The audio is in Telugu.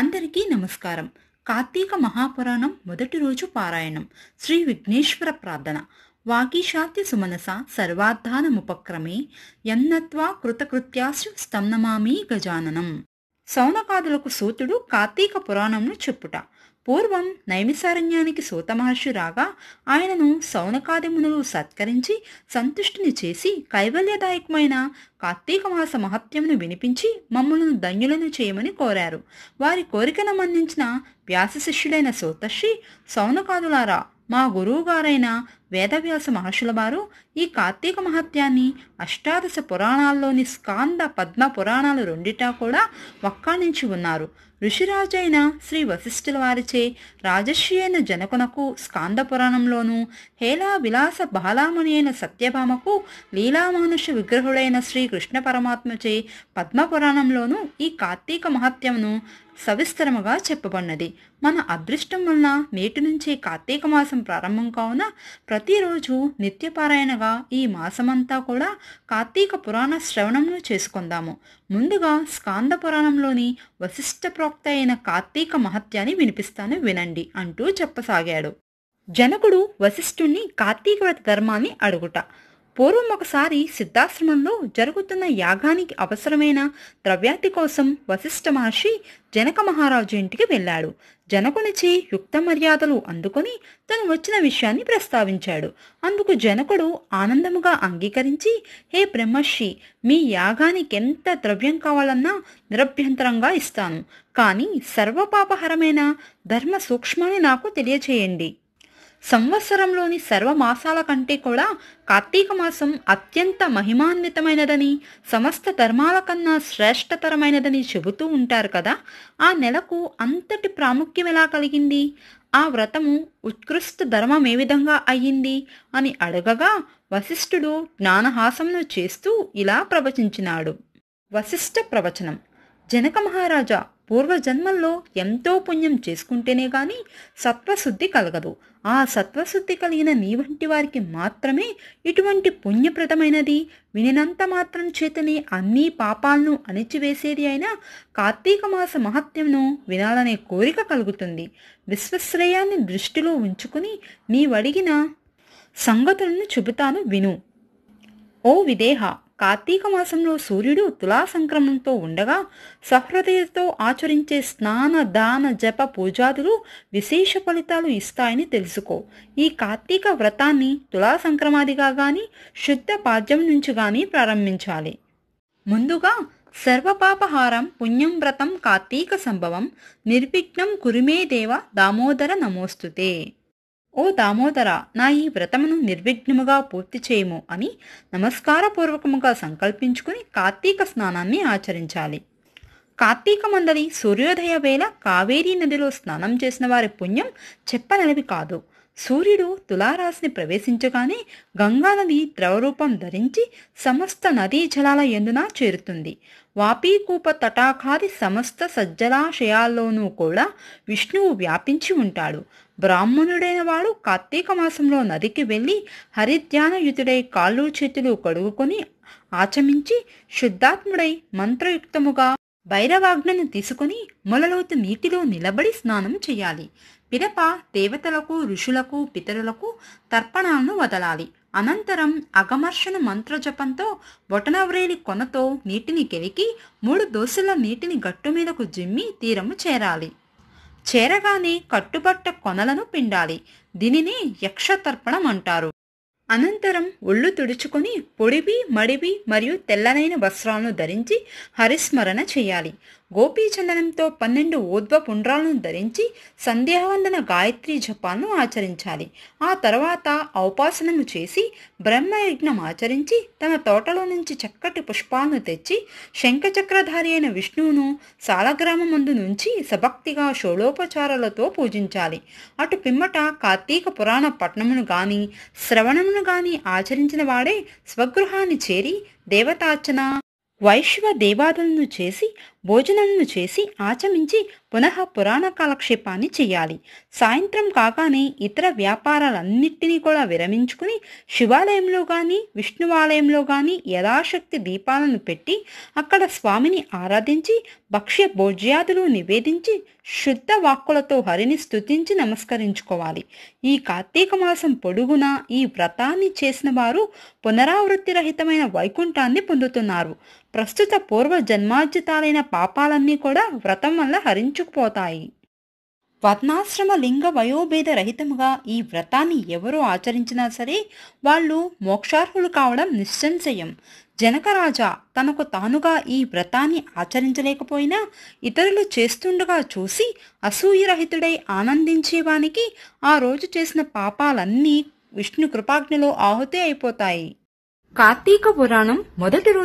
అందరికీ నమస్కారం కార్తీక మహాపురాణం మొదటి రోజు పారాయణం శ్రీ విఘ్నేశ్వర ప్రార్థన వాగీషాద్య సుమనస సర్వార్థానముపక్రమే యన్నత్వా కృతకృత్యాశు స్తంభమామీ గజాననం సౌనకాదులకు సూతుడు కార్తీక పురాణంను చెప్పుట పూర్వం నైమిసారణ్యానికి సూతమహర్షి రాగా ఆయనను సౌనకాది మునులు సత్కరించి సంతుష్టిని చేసి కైవల్యదాయకమైన కార్తీక మాస మహత్యమును వినిపించి మమ్మలను ధన్యులను చేయమని కోరారు వారి కోరికను మన్నించిన వ్యాస శిష్యుడైన సూతర్షి సౌనకాదులారా మా గురువుగారైన వేదవ్యాస మహర్షులవారు ఈ కార్తీక మహత్యాన్ని అష్టాదశ పురాణాల్లోని స్కాంద పద్మ పురాణాలు రెండిటా కూడా వక్కానించి ఉన్నారు ఋషిరాజైన శ్రీ వశిష్ఠుల వారిచే రాజర్షి అయిన జనకునకు స్కాంద పురాణంలోను హేలా విలాస బాలామణి అయిన సత్యభామకు లీలామానుష విగ్రహుడైన శ్రీ కృష్ణ పరమాత్మచే పద్మపురాణంలోను ఈ కార్తీక మహత్యంను సవిస్తరముగా చెప్పబడినది మన అదృష్టం వలన నేటి నుంచే కార్తీక మాసం ప్రారంభం కావున ప్రతిరోజు నిత్యపారాయణగా ఈ మాసమంతా కూడా కార్తీక పురాణ శ్రవణంను చేసుకుందాము ముందుగా స్కాంద పురాణంలోని వశిష్ట ప్రోక్త అయిన కార్తీక మహత్యాన్ని వినిపిస్తాను వినండి అంటూ చెప్పసాగాడు జనకుడు వశిష్ఠుణ్ణి కార్తీక వ్రత ధర్మాన్ని అడుగుట పూర్వం ఒకసారి సిద్ధాశ్రమంలో జరుగుతున్న యాగానికి అవసరమైన ద్రవ్యాతి కోసం వశిష్ఠ మహర్షి జనక మహారాజు ఇంటికి వెళ్ళాడు జనకునిచి యుక్త మర్యాదలు అందుకొని తను వచ్చిన విషయాన్ని ప్రస్తావించాడు అందుకు జనకుడు ఆనందముగా అంగీకరించి హే బ్రహ్మర్షి మీ యాగానికి ఎంత ద్రవ్యం కావాలన్నా నిరభ్యంతరంగా ఇస్తాను కానీ సర్వపాపహరమైన ధర్మ సూక్ష్మాన్ని నాకు తెలియచేయండి సంవత్సరంలోని సర్వ మాసాల కంటే కూడా కార్తీక మాసం అత్యంత మహిమాన్వితమైనదని సమస్త ధర్మాల కన్నా శ్రేష్టతరమైనదని చెబుతూ ఉంటారు కదా ఆ నెలకు అంతటి ప్రాముఖ్యం ఎలా కలిగింది ఆ వ్రతము ఉత్కృష్ట ధర్మం ఏ విధంగా అయ్యింది అని అడగగా వశిష్ఠుడు జ్ఞానహాసమును చేస్తూ ఇలా ప్రవచించినాడు వశిష్ఠ ప్రవచనం జనక మహారాజా పూర్వజన్మల్లో ఎంతో పుణ్యం చేసుకుంటేనే గాని సత్వశుద్ధి కలగదు ఆ సత్వశుద్ధి కలిగిన నీ వంటి వారికి మాత్రమే ఇటువంటి పుణ్యప్రదమైనది వినినంత మాత్రం చేతనే అన్ని పాపాలను అణిచివేసేది అయినా కార్తీక మాస మహత్యంను వినాలనే కోరిక కలుగుతుంది విశ్వశ్రేయాన్ని దృష్టిలో ఉంచుకుని నీవడిగిన సంగతులను చెబుతాను విను ఓ విదేహ కార్తీక మాసంలో సూర్యుడు తులా సంక్రమణంతో ఉండగా సహృదయతో ఆచరించే స్నాన దాన జప పూజాదులు విశేష ఫలితాలు ఇస్తాయని తెలుసుకో ఈ కార్తీక వ్రతాన్ని తులా సంక్రమాదిగా కానీ శుద్ధ పాద్యం నుంచి కానీ ప్రారంభించాలి ముందుగా సర్వపాపహారం పుణ్యం వ్రతం కార్తీక సంభవం నిర్విఘ్నం కురుమే దేవ దామోదర నమోస్తుతే ఓ దామోదర నా ఈ వ్రతమును నిర్విఘ్నముగా పూర్తి చేయము అని నమస్కారపూర్వకముగా సంకల్పించుకుని కార్తీక స్నానాన్ని ఆచరించాలి కార్తీక మందలి సూర్యోదయ వేళ కావేరీ నదిలో స్నానం చేసిన వారి పుణ్యం చెప్పనలవి కాదు సూర్యుడు తులారాశిని ప్రవేశించగానే గంగానది ద్రవరూపం ధరించి సమస్త నదీ జలాల ఎందున చేరుతుంది వాపీకూప తటాఖాది సమస్త సజ్జలాశయాల్లోనూ కూడా విష్ణువు వ్యాపించి ఉంటాడు బ్రాహ్మణుడైన వాడు కార్తీక మాసంలో నదికి వెళ్ళి హరిధ్యాన యుతుడై కాళ్ళు చేతులు కడుగుకొని ఆచమించి శుద్ధాత్ముడై మంత్రయుక్తముగా భైరవాజ్ఞను తీసుకుని మొలలోతు నీటిలో నిలబడి స్నానం చేయాలి పిదప దేవతలకు ఋషులకు పితరులకు తర్పణాలను వదలాలి అనంతరం అగమర్షణ మంత్రజపంతో బొటనవ్రేలి కొనతో నీటిని కెలికి మూడు దోశల నీటిని గట్టు మీదకు జిమ్మి తీరము చేరాలి చేరగానే కట్టుబట్ట కొనలను పిండాలి దీనిని యక్షతర్పణం అంటారు అనంతరం ఒళ్ళు తుడుచుకొని పొడివి మడివి మరియు తెల్లనైన వస్త్రాలను ధరించి హరిస్మరణ చేయాలి గోపీచందనంతో పన్నెండు ఓద్వ పుండ్రాలను ధరించి సంధ్యావందన గాయత్రి జపాలను ఆచరించాలి ఆ తర్వాత ఔపాసనను చేసి బ్రహ్మయజ్ఞం ఆచరించి తన తోటలో నుంచి చక్కటి పుష్పాలను తెచ్చి శంఖచక్రధారి అయిన విష్ణువును ముందు నుంచి సభక్తిగా షోలోపచారాలతో పూజించాలి అటు పిమ్మట కార్తీక పురాణ పట్నమును గాని శ్రవణమును గాని ఆచరించిన వాడే స్వగృహాన్ని చేరి దేవతార్చన వైశ్వ దేవాదులను చేసి భోజనాలను చేసి ఆచమించి పునః పురాణ కాలక్షేపాన్ని చేయాలి సాయంత్రం కాగానే ఇతర వ్యాపారాలన్నిటినీ కూడా విరమించుకుని శివాలయంలో కానీ విష్ణువాలయంలో కానీ యథాశక్తి దీపాలను పెట్టి అక్కడ స్వామిని ఆరాధించి భక్ష్య భోజ్యాదులు నివేదించి శుద్ధ వాక్కులతో హరిని స్థుతించి నమస్కరించుకోవాలి ఈ కార్తీక మాసం పొడుగునా ఈ వ్రతాన్ని చేసిన వారు పునరావృత్తి రహితమైన వైకుంఠాన్ని పొందుతున్నారు ప్రస్తుత పూర్వ జన్మార్జితాలైన పాపాలన్నీ కూడా వ్రతం వల్ల హరించుకుపోతాయి వర్ణాశ్రమ లింగ వయోభేద రహితముగా ఈ వ్రతాన్ని ఎవరు ఆచరించినా సరే వాళ్ళు మోక్షార్హులు కావడం నిశ్చంశయం జనకరాజా తనకు తానుగా ఈ వ్రతాన్ని ఆచరించలేకపోయినా ఇతరులు చేస్తుండగా చూసి అసూయరహితుడై ఆనందించేవానికి ఆ రోజు చేసిన పాపాలన్నీ విష్ణు కృపాగ్నిలో ఆహుతి అయిపోతాయి కార్తీక పురాణం మొదటి రోజు